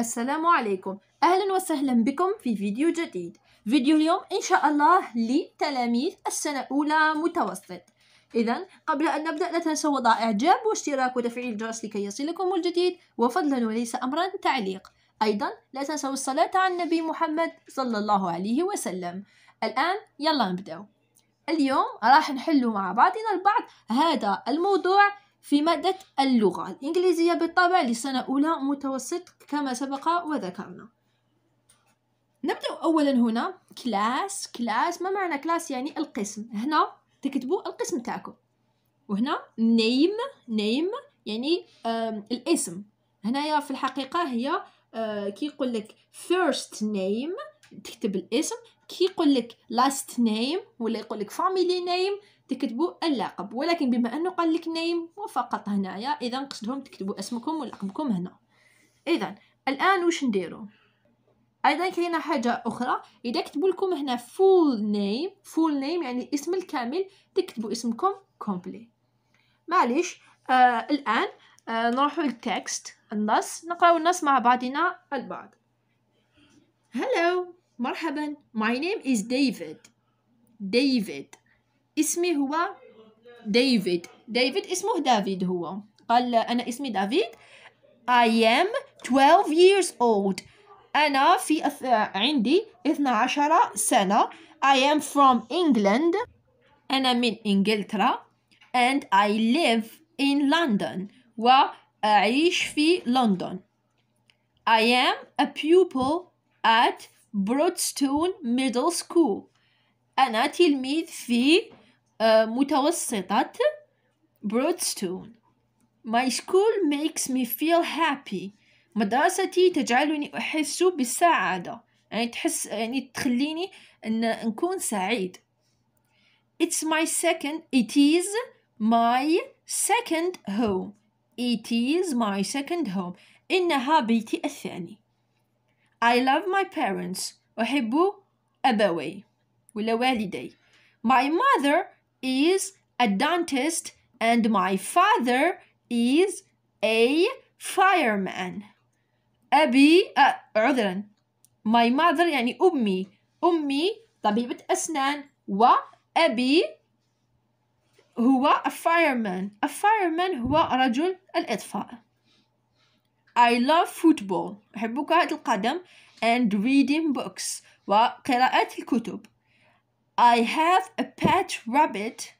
السلام عليكم أهلا وسهلا بكم في فيديو جديد فيديو اليوم إن شاء الله لتلاميذ السنة الأولى متوسط إذا قبل أن نبدأ لا تنسوا وضع إعجاب واشتراك وتفعيل الجرس لكي يصلكم الجديد وفضلا وليس أمرا تعليق أيضا لا تنسوا الصلاة على النبي محمد صلى الله عليه وسلم الآن يلا نبدأ اليوم راح نحل مع بعضنا البعض هذا الموضوع في مادة اللغة الإنجليزية بالطبع لسنة أولى متوسط كما سبق وذكرنا نبدأ أولا هنا كلاس كلاس ما معنى كلاس يعني القسم هنا تكتبوا القسم تاعكم وهنا نيم نيم يعني الاسم هنايا في الحقيقة هي آه، كي يقول لك first name تكتب الاسم كي يقول لك لاست نيم ولا يقول لك فاميلي نيم تكتبوا اللقب ولكن بما انه قال لك نيم وفقط هنايا اذا قصدهم تكتبوا اسمكم ولقبكم هنا اذا الان واش نديرو ايضا كاينه حاجه اخرى اذا كتبوا لكم هنا فول نيم فول نيم يعني الاسم الكامل تكتبوا اسمكم كومبلي معليش آه الان آه نروحوا للتكست النص نقراو النص مع بعضنا البعض هلو مرحبا my name is David David اسمي هو David David اسمه دافيد هو قال أنا اسمي دافيد I am 12 years old أنا في أث... عندي 12 سنة I am from England أنا من إنجلترا and I live in London وأعيش في لندن I am a pupil at برودستون ميدل سكول أنا تلميذ في آه، متوسطة برودستون My school makes me feel happy مدرستي تجعلني أحس بالسعادة يعني تحس يعني تخليني أن نكون سعيد It's my second It is my second home It is my second home إنها بيتي الثاني I love my parents أحب أبوي ولا day. My mother is a dentist and my father is a fireman أبي أه عذرا My mother يعني أمي أمي طبيبة أسنان وأبي هو a fireman a fireman هو رجل الإطفاء I love football أحب كرة القدم and reading books وقراءة الكتب I have a pet rabbit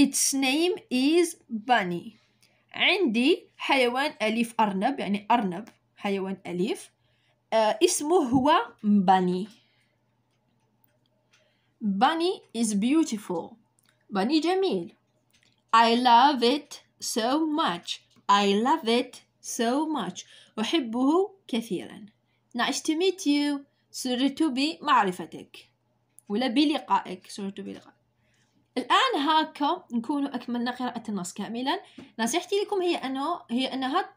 its name is bunny عندي حيوان أليف أرنب يعني أرنب حيوان أليف uh, اسمه هو bunny bunny is beautiful bunny جميل I love it so much I love it so much أحبه كثيرا nice to meet you سررت بمعرفتك ولا بلقائك سررت بلقائك الآن هاكا نكون أكملنا قراءة النص كاملا نصيحتي لكم هي أنه هي أنها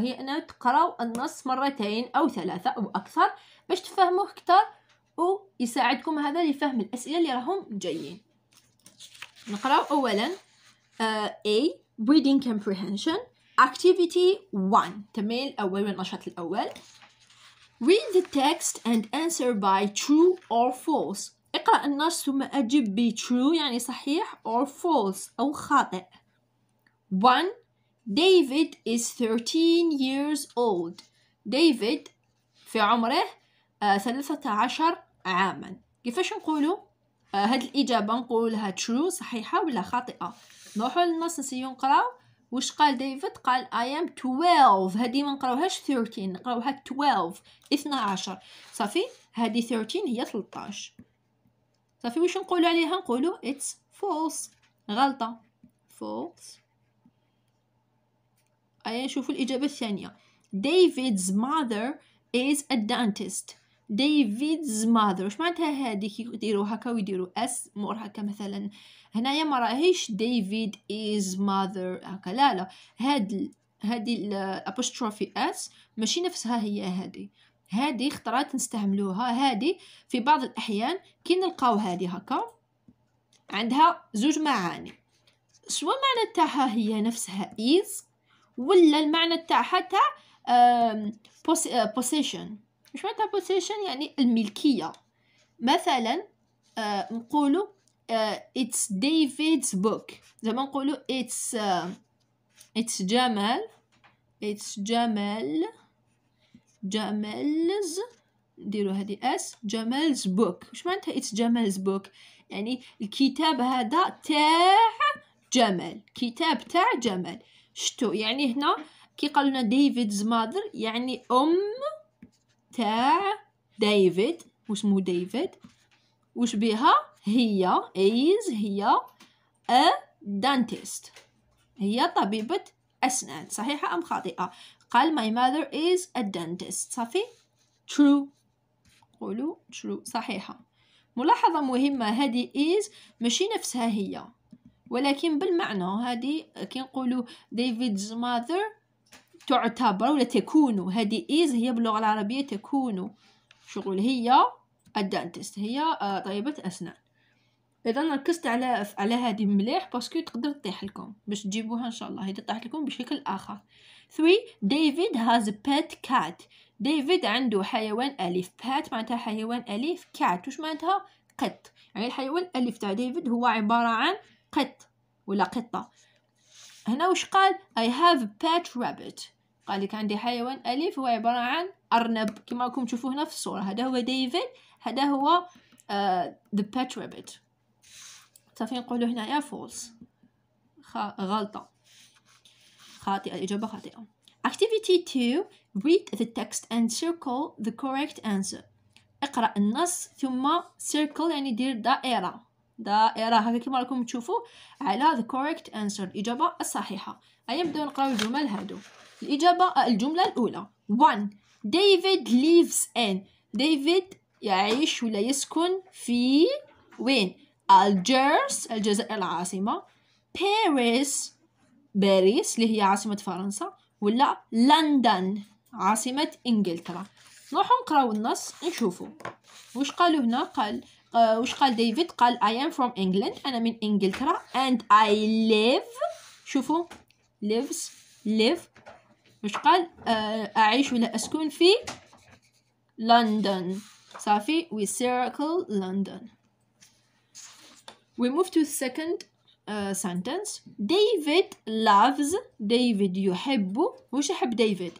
هي أنها تقراو النص مرتين أو ثلاثة أو أكثر باش تفهموه أكثر ويساعدكم هذا لفهم الأسئلة اللي راهم جايين نقراو أولا uh, A reading comprehension activity 1 تمرين الأول والنشاط الأول read the text and answer by true or false اقرأ النص ثم أجب ب true يعني صحيح or false أو خاطئ 1 David is 13 years old David في عمره 13 آه، عاما كيفاش نقولوا آه هاد الإجابة نقولها true صحيحة ولا خاطئة نروحوا للنص نسيو نقراو واش قال ديفيد قال I am 12 هذه ما نقراوهاش 13 نقراوها 12 12 صافي هذه 13 هي 13 صافي واش نقول عليها نقولوا it's false غلطه false ايا نشوفوا الاجابه الثانيه David's mother is a dentist David's mother واش معناتها هذه كي يديروا هكا ويديروا اس مور هكا مثلا آه هنايا ما راهيش ديفيد از ماذر هكا لا لا هاد هادي الابوستروفي اس ماشي نفسها هي هادي هادي خطرات نستعملوها هادي في بعض الاحيان كي نلقاو هادي هكا عندها زوج معاني سواء المعنى تاعها هي نفسها is ولا المعنى تاعها تاع آه، possession مش معناتها possession يعني الملكيه مثلا آه، نقولوا اتس ديفيد's بوك زعما نقولوا اتس اتس جمال اتس جمال جمالز نديرو هذه اس جمالز بوك واش معناتها اتس جمالز بوك يعني الكتاب هذا تاع جمال كتاب تاع جمال شتو يعني هنا كي قالنا ديفيدز ماذر يعني ام تاع ديفيد واسمو ديفيد وش بها هي is هي a dentist هي طبيبة أسنان صحيحة أم خاطئة قال my mother is a dentist صافي true قولوا true صحيحة ملاحظة مهمة هذه is ماشي نفسها هي ولكن بالمعنى هذه كي نقولوا David's mother تعتبر ولا تكون هذه is هي باللغة العربية تكون شغل هي الدانتست هي آه، طبيبة أسنان اذا ركزت على على هذه مليح باسكو تقدر تطيح لكم باش تجيبوها ان شاء الله اذا طاحت لكم بشكل اخر 3 ديفيد هاز بيت كات ديفيد عنده حيوان اليف بات معناتها حيوان اليف كات واش معناتها قط يعني الحيوان الاليف تاع ديفيد هو عباره عن قط ولا قطه هنا واش قال اي هاف بات رابيت قال لك عندي حيوان أليف هو عبارة عن أرنب كما راكم تشوفوا هنا في الصورة هذا هو ديفيد هذا هو ذا آه، the pet صافي نقولو هنايا فولس غلطة خاطئة الإجابة خاطئة Activity 2 Read the text and circle the correct answer اقرأ النص ثم circle يعني دير دائرة دائرة هكا كيما راكم تشوفوا على the correct answer الإجابة الصحيحة هيا نبداو نقراو الجمل هادو الإجابة الجملة الأولى 1 David lives in David يعيش ولا يسكن في وين ألجيرس الجزائر العاصمة باريس باريس اللي هي عاصمة فرنسا ولا لندن عاصمة إنجلترا نروحو نقراو النص نشوفو واش قالو هنا قال آه واش قال ديفيد قال I am from England أنا من إنجلترا and I live شوفو lives live واش قال آه أعيش ولا أسكن في لندن صافي we circle لندن We move to second uh, sentence. David loves David يحب وش يحب David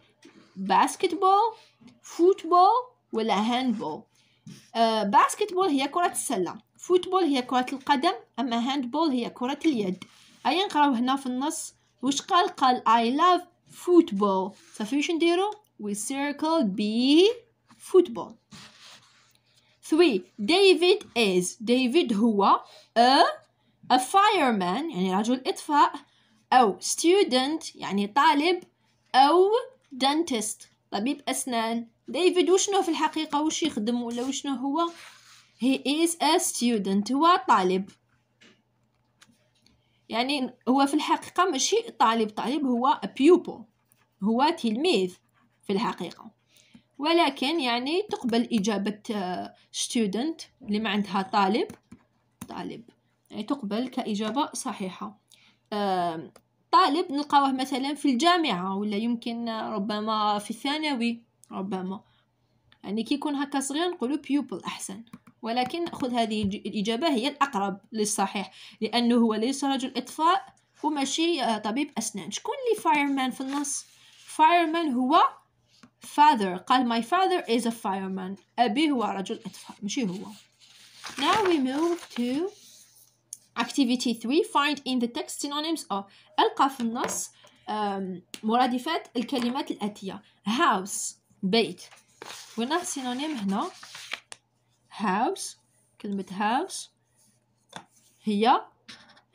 basketball football ولا handball uh, basketball هي كرة السلة football هي كرة القدم أما handball هي كرة اليد أيا نقراو هنا في النص وش قال قال I love football صافي وش نديرو we circle B football 3 David is David هو a a fireman يعني رجل إطفاء أو student يعني طالب أو dentist طبيب أسنان ديفيد وشنو في الحقيقة وش يخدم ولا وشنو هو he is a student هو طالب يعني هو في الحقيقة ماشي طالب طالب هو a pupil هو تلميذ في الحقيقة ولكن يعني تقبل إجابة آه، student اللي ما عندها طالب طالب يعني تقبل كإجابة صحيحة طالب نلقاوه مثلا في الجامعة ولا يمكن آه، ربما في الثانوي ربما يعني كي يكون هكا صغير نقولو pupil أحسن ولكن خذ هذه الإجابة هي الأقرب للصحيح لأنه هو ليس رجل إطفاء وماشي آه، طبيب أسنان شكون لي فايرمان في النص فايرمان هو father قال my father is a fireman أبي هو رجل إطفاء مشي هو now we move to activity 3 find in the text synonyms of ألقى في النص مرادفات الكلمات الآتية house بيت وهنا سينونيم هنا house كلمة house هي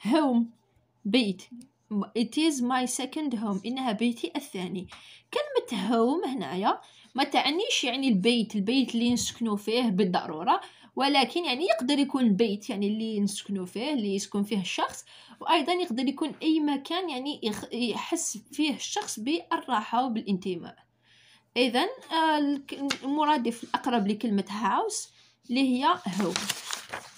home بيت It is my second home إنها بيتي الثاني كلمة هوم هنايا ما تعنيش يعني البيت البيت اللي نسكنو فيه بالضرورة ولكن يعني يقدر يكون البيت يعني اللي نسكنو فيه اللي يسكن فيه الشخص وأيضا يقدر يكون أي مكان يعني يحس فيه الشخص بالراحة وبالانتماء إذا آه، المرادف الأقرب لكلمة هاوس اللي هي هوم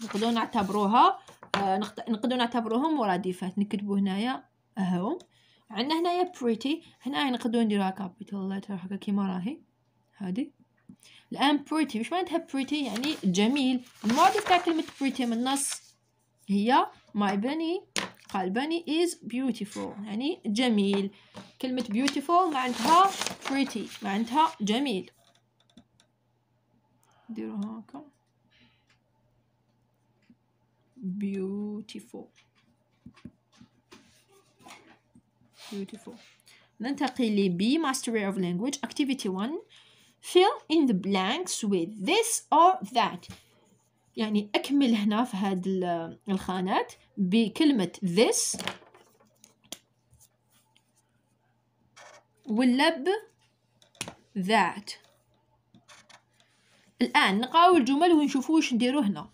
نقدروا نعتبروها آه، نقدروا نعتبروهم مرادفات نكتبوا هنايا هوم عندنا هنايا pretty هنايا نقدروا نديروها capital letter هكا كيما راهي هادي الان pretty واش معناتها pretty يعني جميل المعادله تاع كلمه pretty من النص هي my bunny بني is beautiful يعني جميل كلمة beautiful معناتها pretty معناتها جميل نديرو هاكا beautiful beautiful ننتقل ل B mastery of language activity 1 fill in the blanks with this or that يعني أكمل هنا في هاد الخانات بكلمة this ولا ب that الآن نقراو الجمل ونشوفوا واش نديرو هنا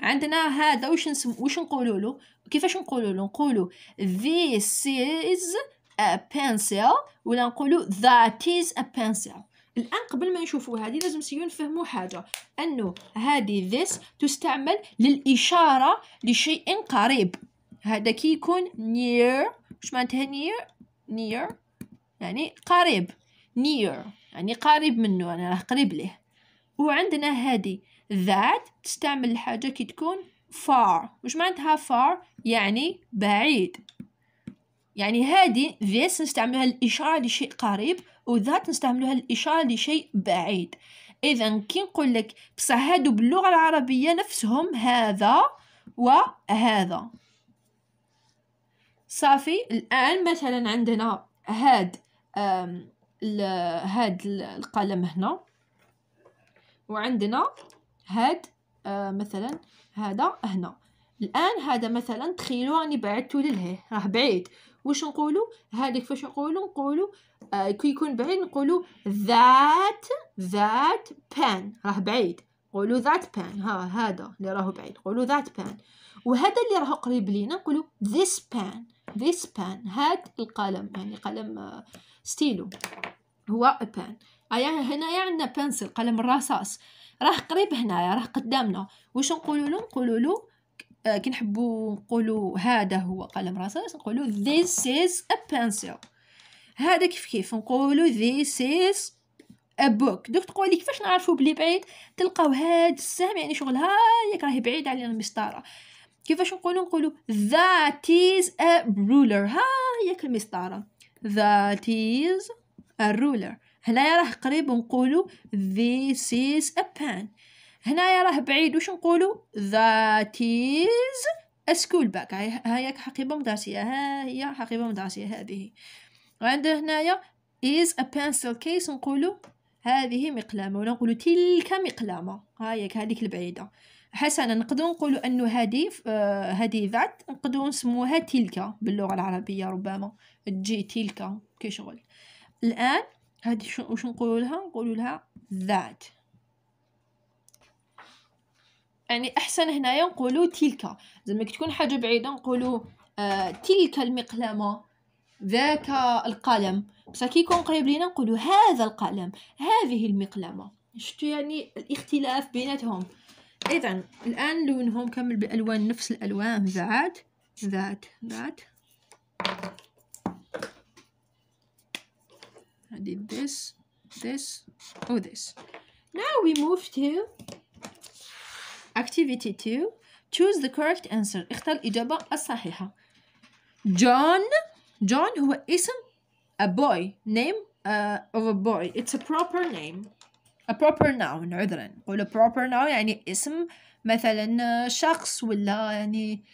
عندنا هذا واش نسم واش نقولوا له كيفاش نقولوا نقولوا this is a pencil ولا نقولوا that is a pencil الان قبل ما نشوفوا هذه لازم سيو نفهموا حاجه انه هذه this تستعمل للاشاره لشيء قريب هذا كي يكون near واش معناتها near near يعني قريب near يعني قريب منه انا يعني راه قريب ليه وعندنا هذه that تستعمل الحاجه كي تكون far وش معناتها far يعني بعيد يعني هذه this نستعملها الإشارة لشيء قريب و that نستعملها الإشارة لشيء بعيد إذا كي نقول لك بصح هادو باللغة العربية نفسهم هذا وهذا صافي الآن مثلا عندنا هاد هاد القلم هنا وعندنا هاد آه، مثلا هذا هنا الان هذا مثلا تخيلوا راني بعدتو للهيه راه بعيد واش نقولوا هذيك فاش نقولوا نقولوا آه كي يكون بعيد نقولوا ذات ذات بان راه بعيد قولوا ذات بان ها هذا اللي راهو بعيد قولوا ذات بان وهذا اللي راهو قريب لينا نقولوا ذيس بان ذيس بان هاد القلم يعني قلم آه، ستيلو هو بان ايا آه، يعني هنايا عندنا بنسل قلم الرصاص راه قريب هنايا راه قدامنا واش نقولوا له نقولوا له آه، كي نحبوا نقولوا هذا هو قلم رصاص نقولوا this is a pencil هذا كيف كيف نقولوا this is a book دوك تقولي كيفاش نعرفوا بلي بعيد تلقاو هاد السهم يعني شغل ياك راهي بعيد علينا المسطره كيفاش نقولوا نقولوا that is a ruler ها ياك المسطره that is a ruler هنايا راه قريب نقولو this is a pen هنايا راه بعيد واش نقولو that is a school bag هي حقيبة مدرسية ها هي حقيبة مدرسية هذه وعندنا هنايا is a pencil case نقولو هذه مقلامة ولا نقولو تلك مقلامة هايك هذيك البعيدة حسنا نقدر نقولو انه هذه آه، هذه ذات نقدر نسموها تلك باللغة العربية ربما تجي تلك كي شغل الان هادي شو وش نقولوا لها نقولوا لها ذات يعني احسن هنايا نقولوا تلك زعما كي تكون حاجه بعيده نقولوا آه تلك المقلمه ذاك القلم بصح كي يكون قريب لينا نقولوا هذا القلم هذه المقلمه شفتوا يعني الاختلاف بيناتهم اذا الان لونهم كمل بالالوان نفس الالوان ذات ذات ذات I did this, this, or this. Now we move to activity 2. Choose the correct answer. اختار الإجابة الصحيحة. John. John هو اسم a boy. Name uh, of a boy. It's a proper name. A proper noun عذرا نقول proper noun يعني اسم مثلا شخص ولا يعني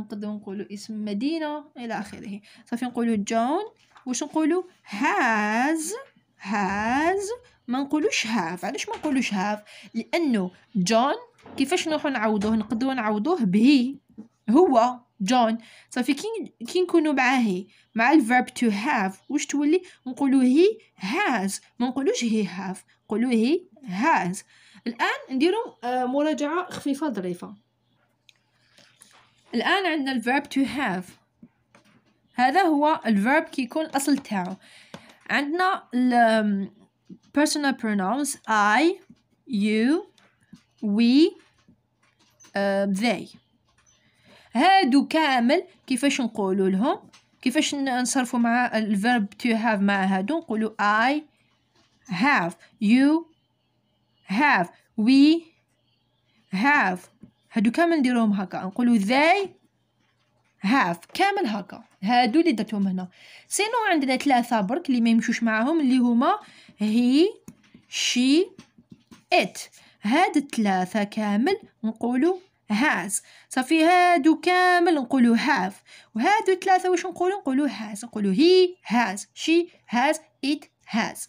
نقدر نقول اسم مدينة إلى آخره صافي نقول John. واش نقولوا هاز هاز ما نقولوش هاف علاش ما نقولوش هاف لانه جون كيفاش نروحو نعوضوه نقدروا نعوضوه به هو جون صافي كي كي نكونوا مع هي مع الفيرب تو هاف واش تولي نقولوا هي هاز ما نقولوش هي هاف نقولوا هي هاز الان نديرو آه، مراجعه خفيفه ظريفه الان عندنا الفيرب تو هاف هذا هو الفيرب كيكون الأصل تاعو عندنا ال personal pronouns I you we uh, they هادو كامل كيفاش نقولوا لهم كيفاش نصرفوا مع الفيرب to have مع هادو نقولوا I have you have we have هادو كامل نديروهم هكا نقولوا they have كامل هكا هادو اللي درتهم هنا سينو عندنا ثلاثه برك اللي ما يمشوش معاهم اللي هما هي شي ات هاد الثلاثه كامل نقولوا هاز صافي هادو كامل نقولوا هاف وهادو ثلاثه واش نقولوا نقولوا هاز نقولوا هي هاز شي هاز ات هاز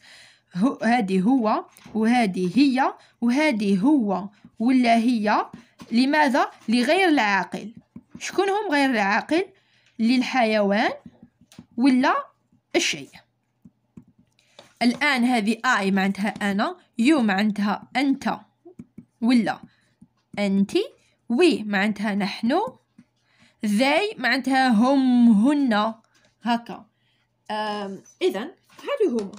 هادي هو وهادي هي وهادي هو ولا هي لماذا لغير العاقل شكون هم غير العاقل للحيوان ولا الشيء الآن هذه اي معناتها أنا يو معناتها أنت ولا أنت وي معناتها نحن ذي معناتها هم هن هكا إذا هادو هما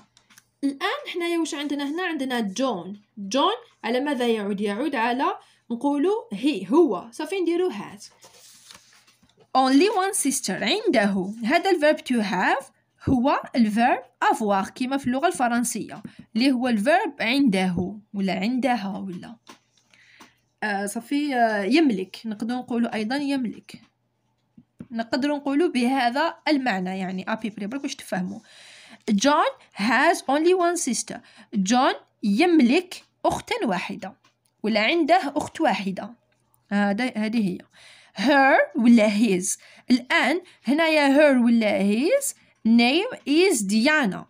الآن حنايا واش عندنا هنا عندنا جون جون على ماذا يعود يعود على نقولوا هي هو صافي نديرو هات only one sister عنده هذا الverb to have هو الفيرب avoir كما في اللغه الفرنسيه اللي هو الفيرب عنده ولا عندها ولا آه صافي آه يملك نقدر نقولوا ايضا يملك نقدر نقولوا بهذا المعنى يعني ابي بريبرك باش تفهموا جون has only one sister جون يملك اختا واحده ولا عنده اخت واحده هذه هي her ولا his الآن هنايا her ولا his name is ديانا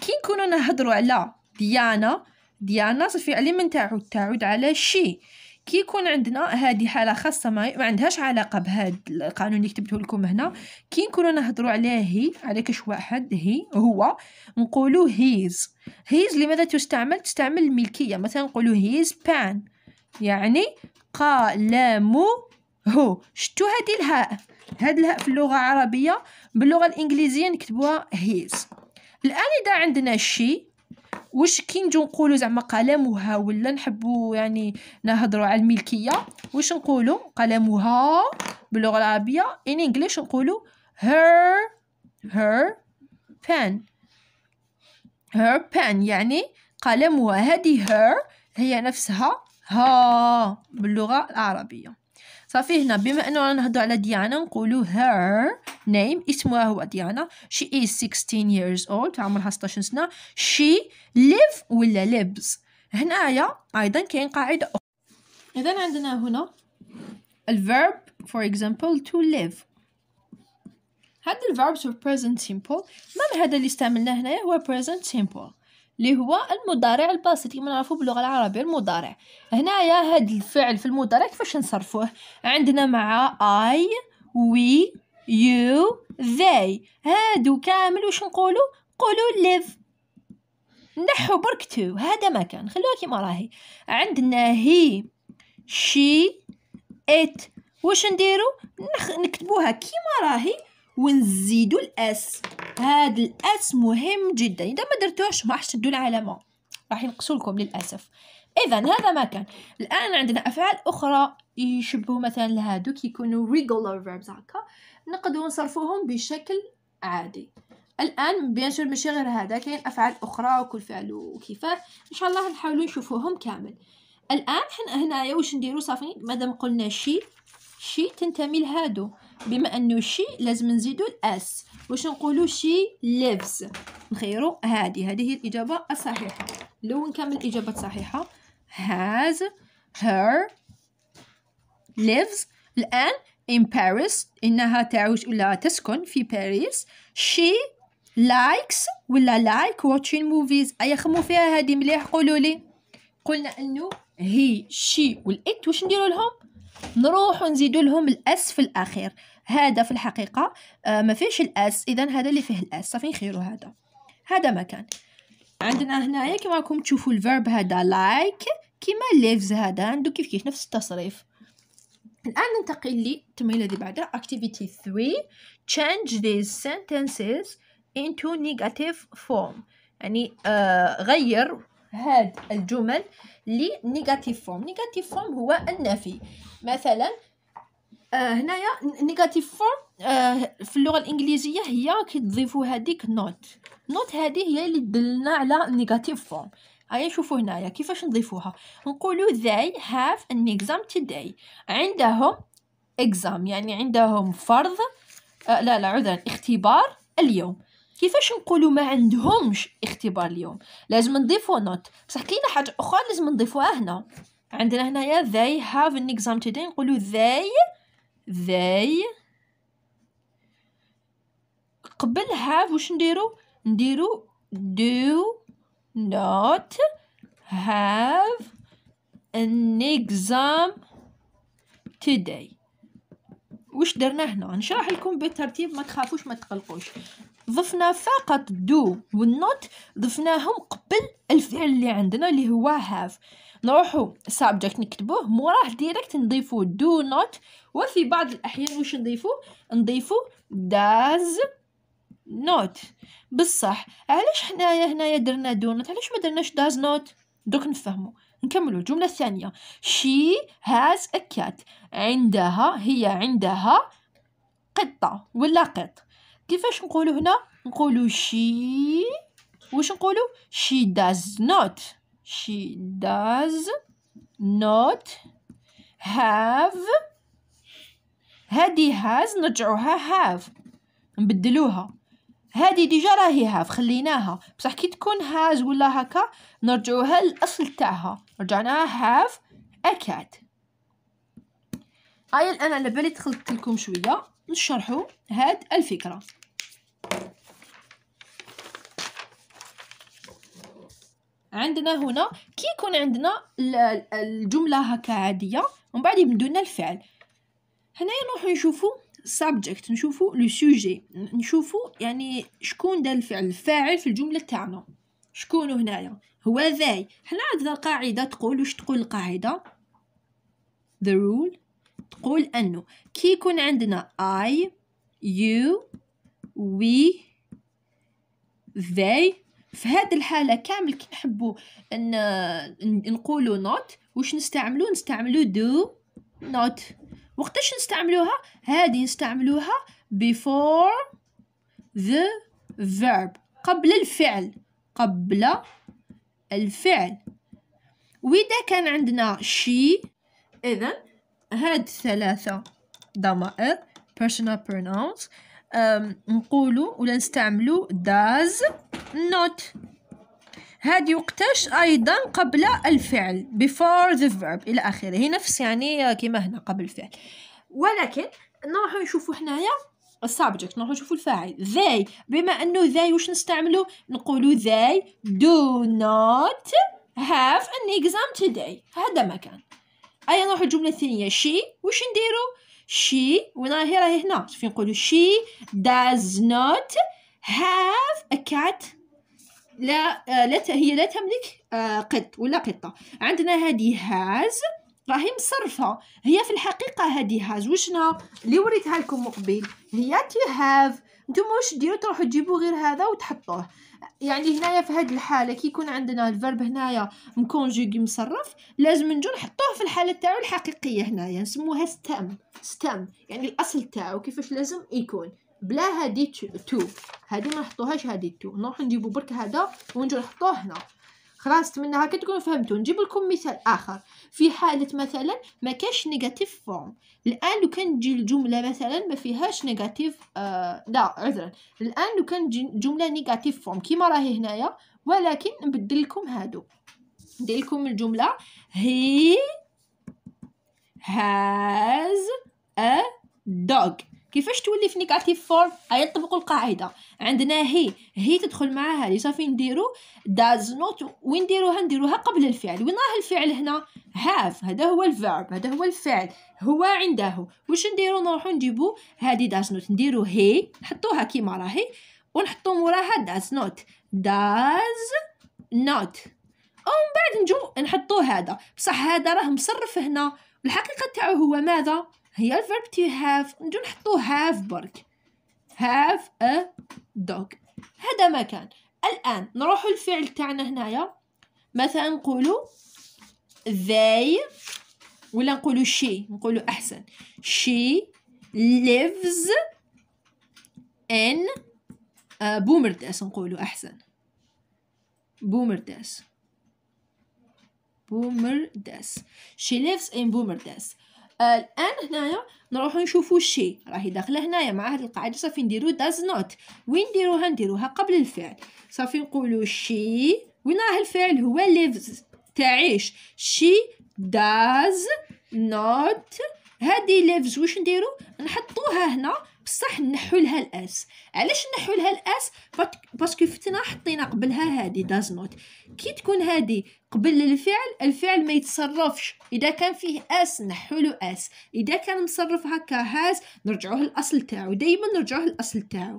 كي نكونو نهضرو على ديانا ديانا صافي علي من تعود تعود على شي كي يكون عندنا هذه حاله خاصه ما, ما عندهاش علاقه بهذا القانون اللي كتبته لكم هنا كي نكونو نهضرو على هي على كاش واحد هي هو نقولو هيز هيز لماذا تستعمل تستعمل الملكيه مثلا نقولو هيز بان يعني قلم هو شتو هادي الهاء هاد الهاء في اللغة العربية باللغة الإنجليزية نكتبوها هيز الآن إذا عندنا شي واش كي نجو نقولو زعما قلمها ولا نحبو يعني نهضرو على الملكيه واش نقولو قلمها باللغه العربيه ان انجليش نقولو هير هير pen هير pen يعني قلمها هذه هير هي نفسها ها باللغه العربيه صافي هنا بما انه نهضروا على ديانا نقولو هير نيم اسمها هو ديانا she is 16 years old عمرها 16 سنه she live ولا lives هنايا ايضا كاين قاعده اخرى اذا عندنا هنا الفيرب for example to live هاد الverbs في present simple ما هذا اللي استعملناه هنايا هو present simple اللي هو المضارع البسيط كما نعرفوا باللغه العربيه المضارع هنايا هاد الفعل في المضارع كيفاش نصرفوه عندنا مع اي وي يو ذي هادو كامل واش نقولوا قولوا ليف نحو برك تو هذا ما كان خلوها كيما راهي عندنا هي شي ات واش نديرو نخ... نكتبوها كيما راهي ونزيدو الاس هاد الاس مهم جدا اذا ما درتوش ما راحش تدوا العلامه راح ينقصوا لكم للاسف اذا هذا ما كان الان عندنا افعال اخرى يشبهوا مثلا لهادو كيكونوا regular verbs هكا نقدروا نصرفوهم بشكل عادي الان بيان سور ماشي غير هذا كاين افعال اخرى وكل فعل وكيفاه ان شاء الله نحاولوا نشوفوهم كامل الان حنا هنايا واش نديرو صافي مادام قلنا شي شي تنتمي لهادو بما انه شي لازم نزيدو الاس واش نقولو شي ليفز نخيرو هادي هادي هي الاجابه الصحيحه لو نكمل الاجابة الصحيحة has her lives الان in Paris إنها تعيش ولا تسكن في باريس she likes ولا like watching movies أي خمو فيها هادي مليح قولوا لي قلنا أنه هي شي والإت واش نديرو لهم نروح ونزيد لهم الاس في الاخير هذا في الحقيقه آه ما فيش الاس اذا هذا اللي فيه الاس صافي نخيروا هذا هذا ما كان عندنا هنايا كما راكم تشوفوا الفيرب هذا لايك like كيما ليفز هذا عنده كيف كيف نفس التصريف الان ننتقل للتمرين الذي بعده activity 3 change these sentences into negative form يعني آه غير هاد الجمل لنيجاتيف فورم نيجاتيف فورم هو النفي مثلا آه، هنايا نيجاتيف فورم آه، في اللغه الانجليزيه هي كتضيفوا هذيك نوت نوت هذه هي اللي دلنا على نيجاتيف فورم هيا شوفوا هنايا كيفاش نضيفوها نقولوا they have an exam today عندهم exam يعني عندهم فرض آه لا لا عذرا اختبار اليوم كيفاش نقولوا ما عندهمش اختبار اليوم لازم نضيفوا نوت بصح كاينه حاجه اخرى لازم نضيفوها هنا عندنا هنايا they have an exam today نقولوا they they قبل have واش نديرو نديرو do not have an exam today واش درنا هنا نشرح لكم بالترتيب ما تخافوش ما تقلقوش ضفنا فقط دو والنوت ضفناهم قبل الفعل اللي عندنا اللي هو هاف نروحو سابجكت نكتبوه موراه ديريكت نضيفو دو نوت وفي بعض الاحيان واش نضيفو نضيفو داز نوت بصح علاش حنايا هنايا درنا دو نوت علاش ما درناش داز نوت دوك نفهمو نكملو الجملة الثانية she has a cat عندها هي عندها قطة ولا قط كيفاش نقولو هنا نقولو شي واش نقولو شي داز نوت شي داز نوت هاف هادي هاز نرجعوها هاف نبدلوها هادي ديجا راهي هاف خليناها بصح كي تكون هاز ولا هكا نرجعوها للاصل تاعها رجعناها هاف اكاد هاي الان على بالي دخلت لكم شويه نشرحو هاد الفكرة عندنا هنا كي يكون عندنا الجملة هكا عادية ومن بعد يبدو لنا الفعل هنايا نروحو نشوفو subject نشوفو لو سوجي نشوفو يعني شكون دار الفعل الفاعل في الجملة تاعنا شكون هنايا هو ذاي حنا عندنا القاعدة تقول واش تقول القاعدة the rule تقول أنه كي يكون عندنا I you we they في هذه الحالة كامل كي نحبوا أن نقولوا not واش نستعملوا نستعملوا do not وقتاش نستعملوها هذه نستعملوها before the verb قبل الفعل قبل الفعل وإذا كان عندنا she إذن هاد الثلاثة ضمائر personal pronouns نقولوا ولا نستعملوا does not هاد يقتش أيضا قبل الفعل before the verb إلى آخره هي نفس يعني كما هنا قبل الفعل ولكن نروحو نشوفو حنايا subject نروحو نشوفو الفاعل they بما أنه they واش نستعملو نقولو they do not have an exam today هذا ما كان أيا نروحو الجملة الثانية شي وش نديرو شي وين راهي راهي هنا شوفي نقولو شي داز نوت هاف ا كات لا آه، لا هي لا تملك آه، قط ولا قطة عندنا هذه هاز راهي مصرفة هي في الحقيقة هذه هاز وشنا اللي وريتها لكم مقبل هي تو هاف نتوما واش ديروا تروحوا تجيبوا غير هذا وتحطوه يعني هنايا في هاد الحاله كي يكون عندنا الفيرب هنايا مكونجوغي مصرف لازم نجو نحطوه في الحاله تاعو الحقيقيه هنايا نسموها ستام ستام يعني الاصل تاعو كيفاش لازم يكون بلا هادي تو هادي ما نحطوهاش هادي تو نروح نجيبو برك هذا ونجو نحطوه هنا خلاص تمنى هكا تكونوا فهمتوا نجيب لكم مثال اخر في حاله مثلا ما كاش نيجاتيف فورم الان لو كان تجي الجمله مثلا ما فيهاش نيجاتيف آه لا عذرا الان لو كان تجي جمله نيجاتيف فورم كيما راهي هنايا ولكن نبدل لكم هادو ندير لكم الجمله هي هاز ا dog كيفاش تولي في نيجاتيف فورم هيا نطبقوا القاعده عندنا هي هي تدخل معها لي صافي نديرو داز نوت وين نديروها نديروها قبل الفعل وين راه الفعل هنا هاف هذا هو الفيرب هذا هو الفعل هو عنده واش نديرو نروحو نجيبو هادي داز نوت نديرو هي نحطوها كيما راهي ونحطو موراها داز نوت داز نوت ومن بعد نجو نحطو هذا بصح هذا راه مصرف هنا الحقيقه تاعو هو ماذا هي الفيرب تي هاف نجو نحطو هاف برك هاف ا دوغ هذا مكان الان نروحو الفعل تاعنا هنايا مثلا نقولو they ولا نقولو she نقولو احسن she lives in آه بومرداس نقولو احسن بومرداس بومرداس she lives in بومرداس آه الان هنايا نروحو نشوفو شي راهي داخله هنايا مع هاد القاعده صافي نديرو داز نوت وين نديروها نديروها قبل الفعل صافي نقولو شي وين راه الفعل هو ليفز تعيش شي داز نوت هادي ليفز واش نديرو نحطوها هنا بصح نحو لها الاس علاش نحو لها الاس باسكو فتنا حطينا قبلها هادي داز نوت كي تكون هادي قبل الفعل الفعل ما يتصرفش اذا كان فيه اس نحو له اس اذا كان مصرف هكا هاز نرجعوه للاصل تاعو دائما نرجعوه للاصل تاعو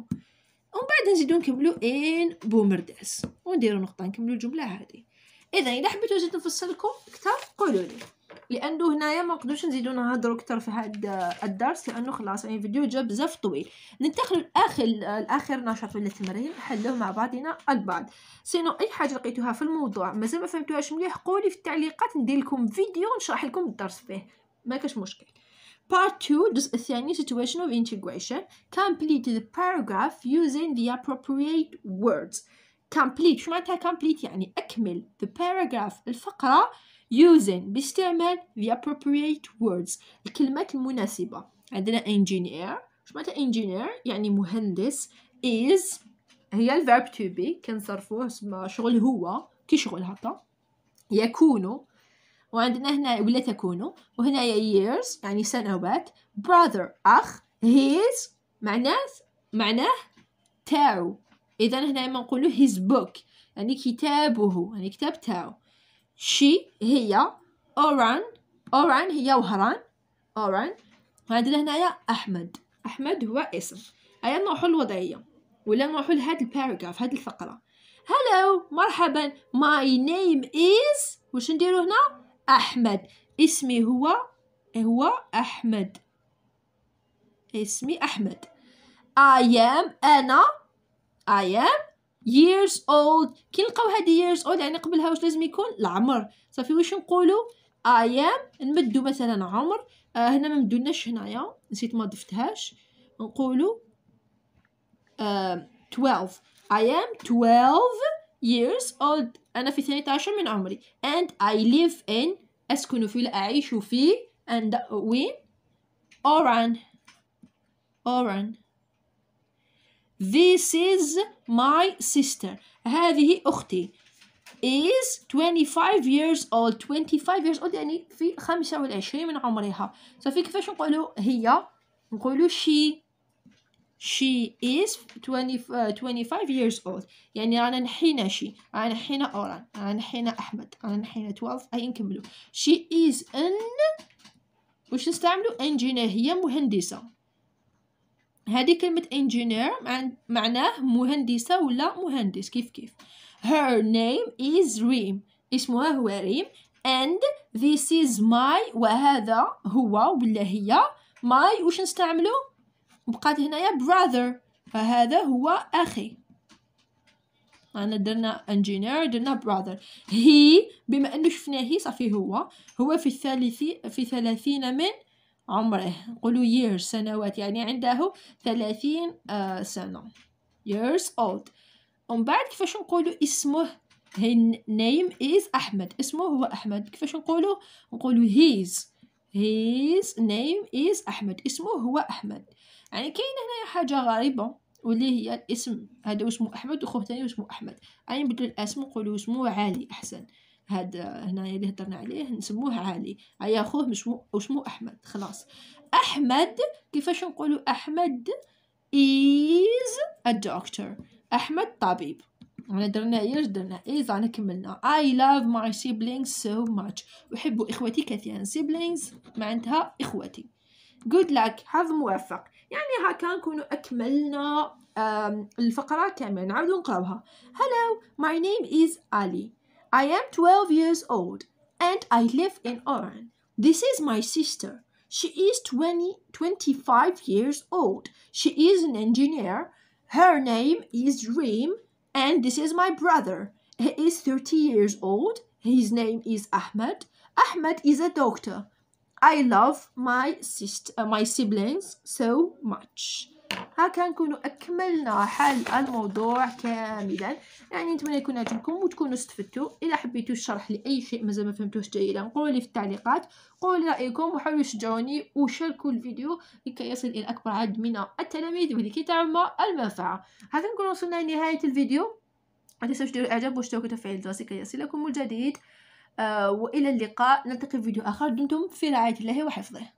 ومن بعد نزيدو نكملو ان بومرداس ونديرو نقطه نكملو الجمله هادي اذا اذا حبيتو نزيد نفصلكم اكثر قولوا لي لانه هنايا ما نقدروش نزيدو نهضروا اكثر في هذا الدرس لانه خلاص يعني الفيديو جا بزاف طويل ننتقلوا لاخر الاخر نشاط ولا التمرين حلوه مع بعضنا البعض سينو اي حاجه لقيتوها في الموضوع مازال ما فهمتوهاش مليح قولي في التعليقات ندير لكم فيديو نشرح لكم الدرس فيه ما كاش مشكل Part 2, الجزء الثاني Situation of Integration Complete the paragraph using the appropriate words Complete شو معناتها complete يعني أكمل the paragraph الفقرة using باستعمال the appropriate words الكلمات المناسبة عندنا engineer شو معناتها engineer يعني مهندس is هي verb to be كنصرفوه سما شغل هو كي شغل هكا يكون وعندنا هنا ولا تكون وهنا years يعني سنوات brother أخ his معناه معناه تاو إذا هنا ما نقولو his book يعني كتابه يعني كتاب تاو شي هي أوران أوران هي وهران أوران وعندنا هنايا أحمد أحمد هو اسم أيا نروحو الوضعية ولا نروحو لهاد الباراجراف هاد الفقرة هلو مرحبا ماي نيم إز واش نديرو هنا أحمد اسمي هو هو أحمد اسمي أحمد I am أنا I am years old كي نلقاو هاد years old يعني قبلها واش لازم يكون العمر صافي واش نقولوا I am نمدو مثلا عمر آه هنا ما هنايا نسيت ما ضفتهاش نقولوا آه 12 I am 12 years old أنا في عشر من عمري and I live in أسكن في أعيش في and وين Oran Oran This is my sister هذه أختي is 25 years old 25 years old يعني في 25 من عمرها صافي كيفاش نقولوا هي نقولوا she she is 25 years old يعني رانا نحينا شي رانا نحينا اوران رانا نحينا احمد رانا نحينا 12 أي نكملوا. she is an واش نستعملوا؟ انجينير هي مهندسه هذه كلمة engineer معناه مهندسة ولا مهندس كيف كيف her name is ريم اسمها هو ريم and this is my وهذا هو ولا هي my واش نستعملو بقات هنايا brother فهذا هو أخي أنا درنا engineer درنا brother he بما أنه شفناه صافي هو هو في الثالثي في ثلاثين من عمره قولوا years سنوات يعني عنده ثلاثين آه، سنة years old ومن بعد كيفاش نقولوا اسمه هن name is أحمد اسمه هو أحمد كيفاش نقولوا نقولوا his his name is أحمد اسمه هو أحمد يعني كاين هنا حاجة غريبة واللي هي الاسم هذا اسمه أحمد وخوه ثاني اسمه أحمد يعني نبدلو الاسم نقولوا اسمه علي أحسن هاد هنايا اللي هدرنا عليه نسموه علي عيا خوه مشمو وشمو احمد خلاص احمد كيفاش نقولوا احمد is a doctor احمد طبيب انا درنا ايش درنا ايز انا كملنا I love my siblings so much احب اخوتي كثيرا siblings معناتها اخوتي good luck حظ موفق يعني هكا نكونوا اكملنا الفقره كامل نعاودو نقراوها hello my name is Ali I am 12 years old and I live in Oran. This is my sister. She is 20, 25 years old. She is an engineer. Her name is Reem and this is my brother. He is 30 years old. His name is Ahmed. Ahmed is a doctor. I love my sister, my siblings so much. هكا نكونوا أكملنا حل الموضوع كاملا يعني نتمنى يكون عجبكم وتكونوا استفدتوا إذا حبيتوا الشرح لأي شيء مازال ما فهمتوش جيدا قولوا لي في التعليقات قولوا رأيكم وحاولوا تشجعوني وشاركوا الفيديو لكي يصل إلى أكبر عدد من التلاميذ ولكي تعم المنفعة هكا نكون وصلنا لنهاية الفيديو لا تنسوا ديروا إعجاب واشتركوا وتفعيل الجرس لكي يصلكم الجديد آه وإلى اللقاء نلتقي في فيديو آخر دمتم في رعاية الله وحفظه